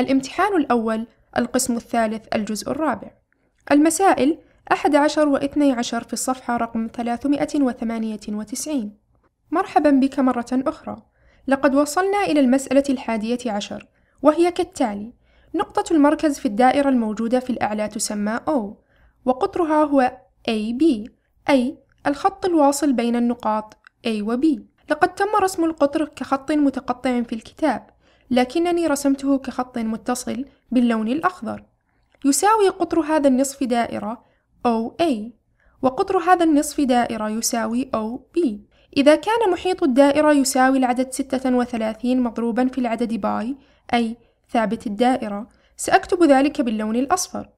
الامتحان الأول القسم الثالث الجزء الرابع المسائل 11 و 12 في الصفحة رقم 398 مرحبا بك مرة أخرى لقد وصلنا إلى المسألة الحادية عشر وهي كالتالي نقطة المركز في الدائرة الموجودة في الأعلى تسمى O وقطرها هو AB أي الخط الواصل بين النقاط A و B لقد تم رسم القطر كخط متقطع في الكتاب لكنني رسمته كخط متصل باللون الأخضر يساوي قطر هذا النصف دائرة OA وقطر هذا النصف دائرة يساوي OB إذا كان محيط الدائرة يساوي العدد 36 مضروبا في العدد باي أي ثابت الدائرة سأكتب ذلك باللون الأصفر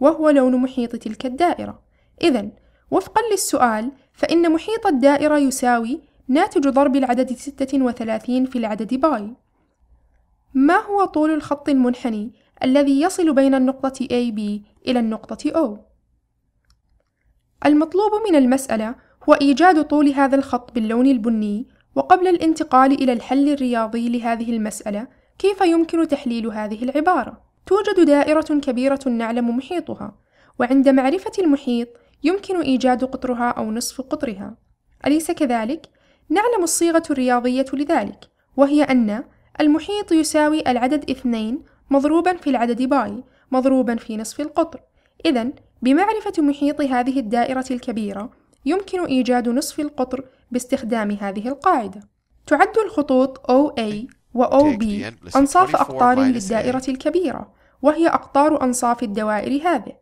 وهو لون محيط تلك الدائرة إذا وفقا للسؤال فإن محيط الدائرة يساوي ناتج ضرب العدد 36 في العدد باي ما هو طول الخط المنحني الذي يصل بين النقطة AB إلى النقطة O؟ المطلوب من المسألة هو إيجاد طول هذا الخط باللون البني وقبل الانتقال إلى الحل الرياضي لهذه المسألة كيف يمكن تحليل هذه العبارة؟ توجد دائرة كبيرة نعلم محيطها وعند معرفة المحيط يمكن إيجاد قطرها أو نصف قطرها أليس كذلك؟ نعلم الصيغة الرياضية لذلك وهي أن المحيط يساوي العدد اثنين مضروبا في العدد باي مضروبا في نصف القطر إذا بمعرفة محيط هذه الدائرة الكبيرة يمكن إيجاد نصف القطر باستخدام هذه القاعدة تعد الخطوط OA و OB أنصاف أقطار للدائرة الكبيرة وهي أقطار أنصاف الدوائر هذه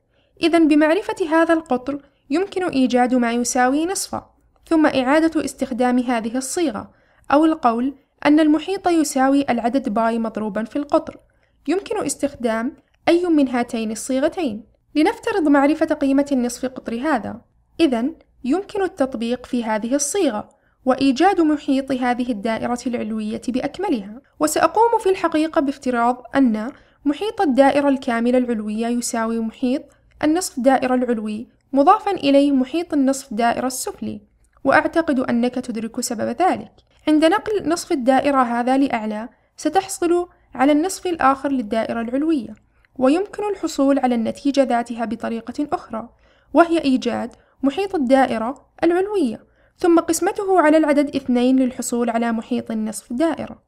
إذا بمعرفة هذا القطر يمكن إيجاد ما يساوي نصفه ثم إعادة استخدام هذه الصيغة أو القول أن المحيط يساوي العدد باي مضروبا في القطر يمكن استخدام أي من هاتين الصيغتين لنفترض معرفة قيمة النصف قطر هذا إذا يمكن التطبيق في هذه الصيغة وإيجاد محيط هذه الدائرة العلوية بأكملها وسأقوم في الحقيقة بافتراض أن محيط الدائرة الكاملة العلوية يساوي محيط النصف دائرة العلوي مضافا إليه محيط النصف دائرة السفلي وأعتقد أنك تدرك سبب ذلك عند نقل نصف الدائرة هذا لأعلى ستحصل على النصف الآخر للدائرة العلوية ويمكن الحصول على النتيجة ذاتها بطريقة أخرى وهي إيجاد محيط الدائرة العلوية ثم قسمته على العدد اثنين للحصول على محيط النصف الدائرة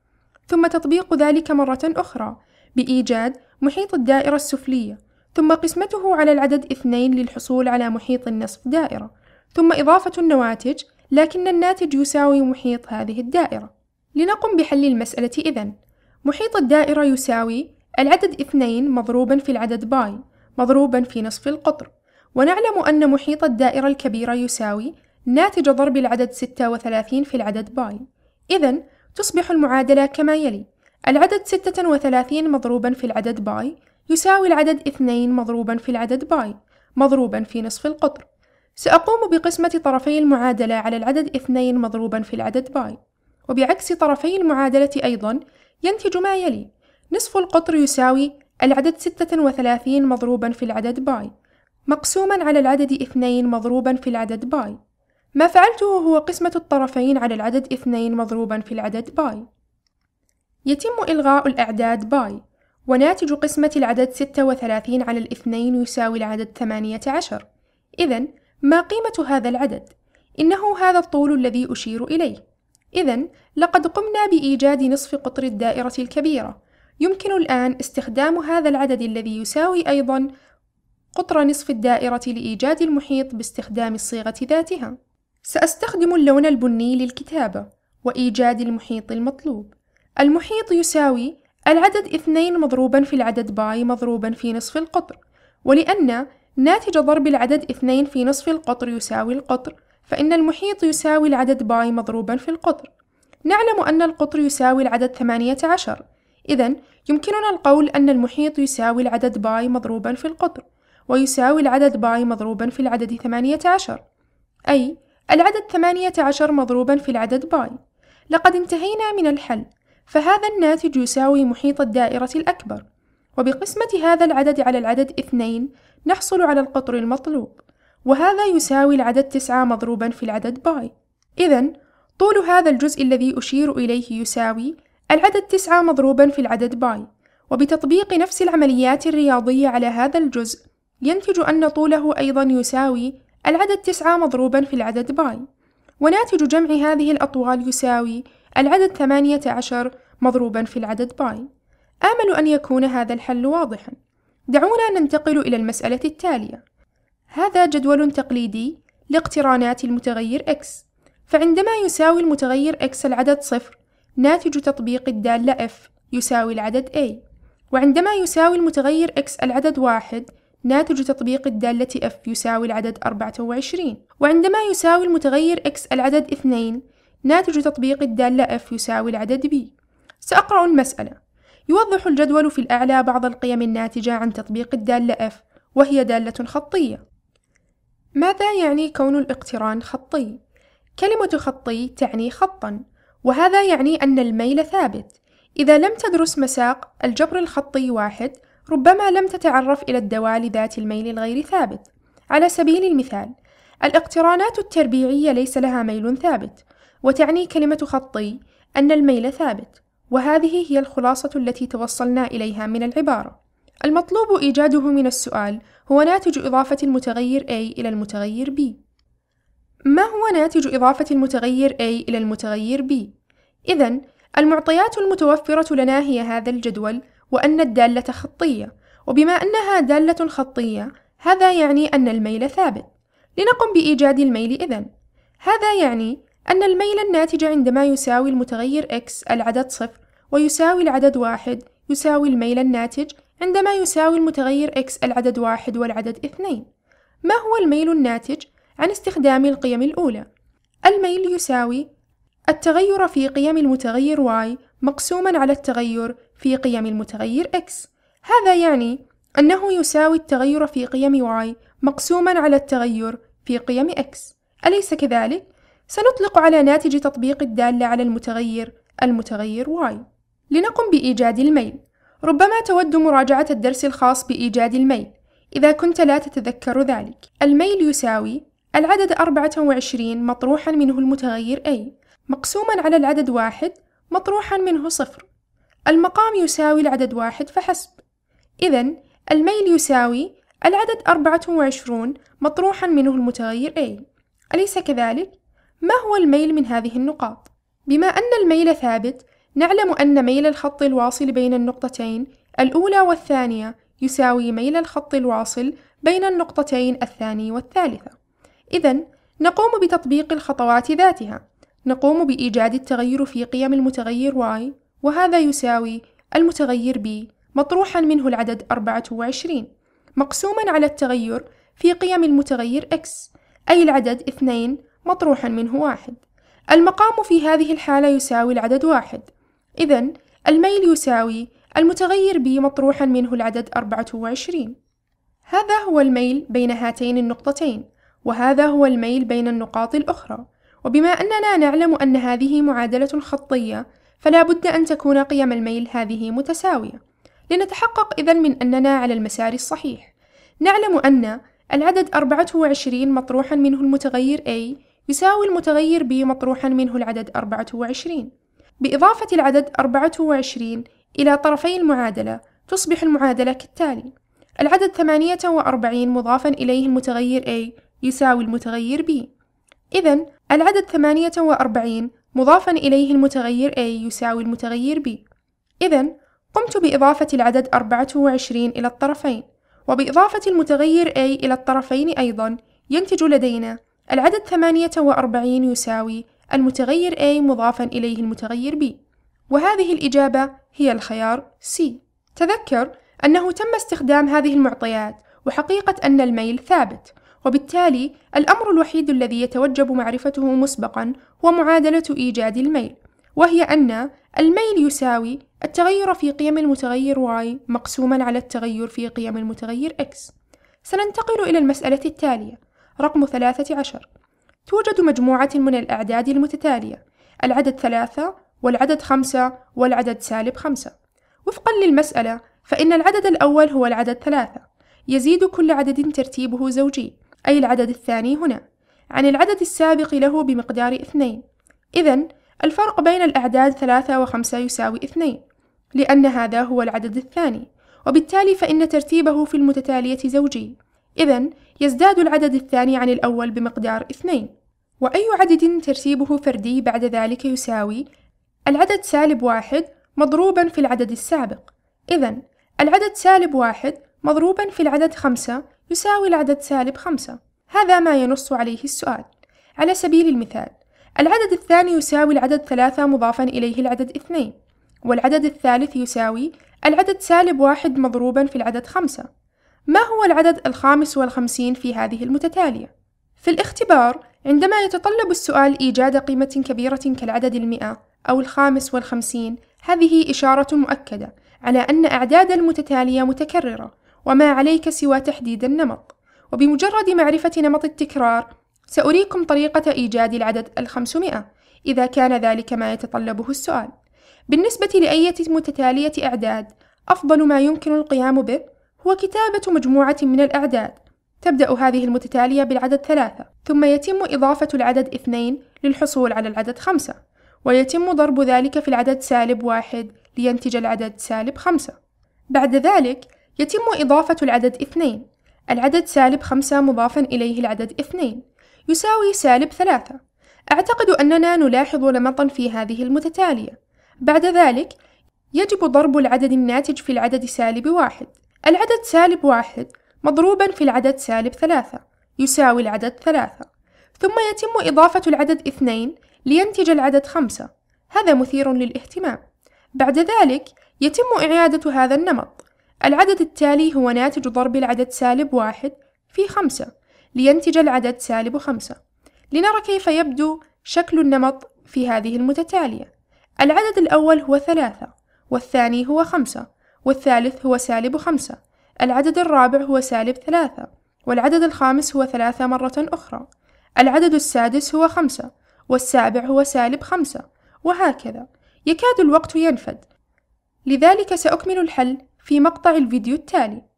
ثم تطبيق ذلك مرة أخرى بإيجاد محيط الدائرة السفلية ثم قسمته على العدد اثنين للحصول على محيط النصف دائرة ثم إضافة النواتج لكن الناتج يساوي محيط هذه الدائرة لنقم بحل المسألة إذن محيط الدائرة يساوي العدد اثنين مضروبا في العدد باي مضروبا في نصف القطر ونعلم أن محيط الدائرة الكبيرة يساوي ناتج ضرب العدد 36 في العدد باي إذن تصبح المعادلة كما يلي العدد 36 مضروبا في العدد باي يساوي العدد 2 مضروبا في العدد باي مضروبا في نصف القطر سأقوم بقسمة طرفي المعادلة على العدد اثنين مضروبا في العدد باي وبعكس طرفي المعادلة أيضا ينتج ما يلي نصف القطر يساوي العدد 36 مضروبا في العدد باي مقسوما على العدد اثنين مضروبا في العدد باي ما فعلته هو قسمة الطرفين على العدد اثنين مضروبا في العدد باي يتم إلغاء الأعداد باي وناتج قسمة العدد 36 على الاثنين يساوي العدد 18 إذن إذا ما قيمة هذا العدد؟ إنه هذا الطول الذي أشير إليه إذا لقد قمنا بإيجاد نصف قطر الدائرة الكبيرة يمكن الآن استخدام هذا العدد الذي يساوي أيضا قطر نصف الدائرة لإيجاد المحيط باستخدام الصيغة ذاتها سأستخدم اللون البني للكتابة وإيجاد المحيط المطلوب المحيط يساوي العدد 2 مضروبا في العدد باي مضروبا في نصف القطر ولأن ناتج ضرب العدد 2 في نصف القطر يساوي القطر فإن المحيط يساوي العدد باي مضروبا في القطر نعلم أن القطر يساوي العدد 18 إذا يمكننا القول أن المحيط يساوي العدد باي مضروبا في القطر ويساوي العدد باي مضروبا في العدد 18 أي العدد 18 مضروبا في العدد باي لقد انتهينا من الحل فهذا الناتج يساوي محيط الدائرة الأكبر وبقسمة هذا العدد على العدد 2 نحصل على القطر المطلوب وهذا يساوي العدد تسعة مضروبا في العدد باي إذا طول هذا الجزء الذي أشير إليه يساوي العدد تسعة مضروبا في العدد باي وبتطبيق نفس العمليات الرياضية على هذا الجزء ينتج أن طوله أيضا يساوي العدد تسعة مضروبا في العدد باي وناتج جمع هذه الأطوال يساوي العدد 18 مضروبا في العدد باي آمل أن يكون هذا الحل واضحا دعونا ننتقل إلى المسألة التالية هذا جدول تقليدي لاقترانات المتغير x فعندما يساوي المتغير x العدد صفر ناتج تطبيق الدالة f يساوي العدد a وعندما يساوي المتغير x العدد واحد ناتج تطبيق الدالة f يساوي العدد 24 وعندما يساوي المتغير x العدد 2 ناتج تطبيق الدالة f يساوي العدد b سأقرأ المسألة يوضح الجدول في الأعلى بعض القيم الناتجة عن تطبيق الدالة F وهي دالة خطية ماذا يعني كون الاقتران خطي؟ كلمة خطي تعني خطًا وهذا يعني أن الميل ثابت إذا لم تدرس مساق الجبر الخطي واحد ربما لم تتعرف إلى الدوال ذات الميل الغير ثابت على سبيل المثال الاقترانات التربيعية ليس لها ميل ثابت وتعني كلمة خطي أن الميل ثابت وهذه هي الخلاصة التي توصلنا إليها من العبارة المطلوب إيجاده من السؤال هو ناتج إضافة المتغير A إلى المتغير B ما هو ناتج إضافة المتغير A إلى المتغير B؟ إذا المعطيات المتوفرة لنا هي هذا الجدول وأن الدالة خطية وبما أنها دالة خطية هذا يعني أن الميل ثابت لنقم بإيجاد الميل إذا هذا يعني أن الميل الناتج عندما يساوي المتغير x العدد صفر ويساوي العدد واحد يساوي الميل الناتج عندما يساوي المتغير x العدد واحد والعدد اثنين ما هو الميل الناتج عن استخدام القيم الأولى؟ الميل يساوي التغير في قيم المتغير y مقسوما على التغير في قيم المتغير x هذا يعني أنه يساوي التغير في قيم y مقسوما على التغير في قيم x أليس كذلك؟ سنطلق على ناتج تطبيق الدالة على المتغير المتغير y لنقم بإيجاد الميل ربما تود مراجعة الدرس الخاص بإيجاد الميل إذا كنت لا تتذكر ذلك الميل يساوي العدد 24 مطروحا منه المتغير A مقسوما على العدد واحد مطروحا منه صفر المقام يساوي العدد واحد فحسب إذا الميل يساوي العدد 24 مطروحا منه المتغير A أليس كذلك؟ ما هو الميل من هذه النقاط؟ بما أن الميل ثابت، نعلم أن ميل الخط الواصل بين النقطتين الأولى والثانية يساوي ميل الخط الواصل بين النقطتين الثانية والثالثة. إذا نقوم بتطبيق الخطوات ذاتها. نقوم بإيجاد التغير في قيم المتغير y وهذا يساوي المتغير b مطروحا منه العدد 24 مقسوما على التغير في قيم المتغير x أي العدد 2 مطروحا منه واحد المقام في هذه الحالة يساوي العدد واحد إذا الميل يساوي المتغير ب مطروحا منه العدد 24 هذا هو الميل بين هاتين النقطتين وهذا هو الميل بين النقاط الأخرى وبما أننا نعلم أن هذه معادلة خطية فلا بد أن تكون قيم الميل هذه متساوية لنتحقق إذا من أننا على المسار الصحيح نعلم أن العدد 24 مطروحا منه المتغير a يساوي المتغير b مطروحا منه العدد 24 بإضافة العدد 24 إلى طرفي المعادلة تصبح المعادلة كالتالي العدد 48 مضافا إليه المتغير A يساوي المتغير B إذا العدد 48 مضافا إليه المتغير A يساوي المتغير B إذا قمت بإضافة العدد 24 إلى الطرفين وبإضافة المتغير A إلى الطرفين أيضا ينتج لدينا العدد 48 يساوي المتغير A مضافا إليه المتغير B وهذه الإجابة هي الخيار C تذكر أنه تم استخدام هذه المعطيات وحقيقة أن الميل ثابت وبالتالي الأمر الوحيد الذي يتوجب معرفته مسبقا هو معادلة إيجاد الميل وهي أن الميل يساوي التغير في قيم المتغير y مقسوما على التغير في قيم المتغير x سننتقل إلى المسألة التالية رقم 13 توجد مجموعة من الأعداد المتتالية العدد ثلاثة والعدد خمسة والعدد سالب خمسة وفقا للمسألة فإن العدد الأول هو العدد ثلاثة يزيد كل عدد ترتيبه زوجي أي العدد الثاني هنا عن العدد السابق له بمقدار اثنين إذن الفرق بين الأعداد ثلاثة وخمسة يساوي اثنين لأن هذا هو العدد الثاني وبالتالي فإن ترتيبه في المتتالية زوجي إذا يزداد العدد الثاني عن الأول بمقدار اثنين وأي عدد ترتيبه فردي بعد ذلك يساوي العدد سالب واحد مضروبا في العدد السابق إذا العدد سالب واحد مضروبا في العدد خمسة يساوي العدد سالب خمسة هذا ما ينص عليه السؤال على سبيل المثال العدد الثاني يساوي العدد ثلاثة مضافا إليه العدد اثنين والعدد الثالث يساوي العدد سالب واحد مضروبا في العدد خمسة ما هو العدد الخامس والخمسين في هذه المتتالية؟ في الاختبار عندما يتطلب السؤال إيجاد قيمة كبيرة كالعدد المئة أو الخامس والخمسين هذه إشارة مؤكدة على أن أعداد المتتالية متكررة وما عليك سوى تحديد النمط وبمجرد معرفة نمط التكرار سأريكم طريقة إيجاد العدد الخمسمائة إذا كان ذلك ما يتطلبه السؤال بالنسبة لأية متتالية أعداد أفضل ما يمكن القيام به هو كتابة مجموعة من الأعداد تبدأ هذه المتتالية بالعدد ثلاثة ثم يتم إضافة العدد اثنين للحصول على العدد خمسة ويتم ضرب ذلك في العدد سالب واحد لينتج العدد سالب خمسة بعد ذلك يتم إضافة العدد اثنين العدد سالب خمسة مضافا إليه العدد اثنين يساوي سالب ثلاثة أعتقد أننا نلاحظ نمطا في هذه المتتالية بعد ذلك يجب ضرب العدد الناتج في العدد سالب واحد العدد سالب واحد مضروبا في العدد سالب ثلاثة يساوي العدد ثلاثة ثم يتم إضافة العدد اثنين لينتج العدد خمسة هذا مثير للاهتمام بعد ذلك يتم إعادة هذا النمط العدد التالي هو ناتج ضرب العدد سالب واحد في خمسة لينتج العدد سالب خمسة لنرى كيف يبدو شكل النمط في هذه المتتالية العدد الأول هو ثلاثة والثاني هو خمسة والثالث هو سالب خمسة العدد الرابع هو سالب ثلاثة والعدد الخامس هو ثلاثة مرة أخرى العدد السادس هو خمسة والسابع هو سالب خمسة وهكذا يكاد الوقت ينفد لذلك سأكمل الحل في مقطع الفيديو التالي